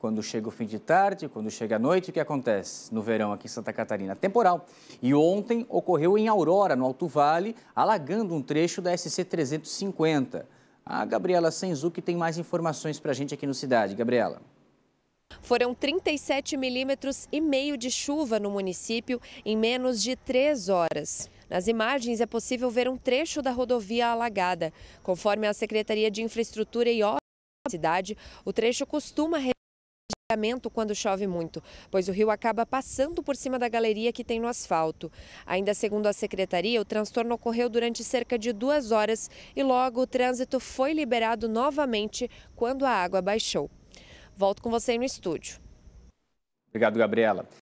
quando chega o fim de tarde, quando chega a noite, o que acontece no verão aqui em Santa Catarina? Temporal. E ontem ocorreu em Aurora, no Alto Vale, alagando um trecho da SC 350. A Gabriela Senzuki tem mais informações para a gente aqui no Cidade. Gabriela. Foram 37 milímetros e meio de chuva no município em menos de três horas. Nas imagens é possível ver um trecho da rodovia alagada. Conforme a Secretaria de Infraestrutura e Obras da cidade, o trecho costuma quando chove muito, pois o rio acaba passando por cima da galeria que tem no asfalto. Ainda segundo a secretaria, o transtorno ocorreu durante cerca de duas horas e logo o trânsito foi liberado novamente quando a água baixou. Volto com você no estúdio. Obrigado, Gabriela.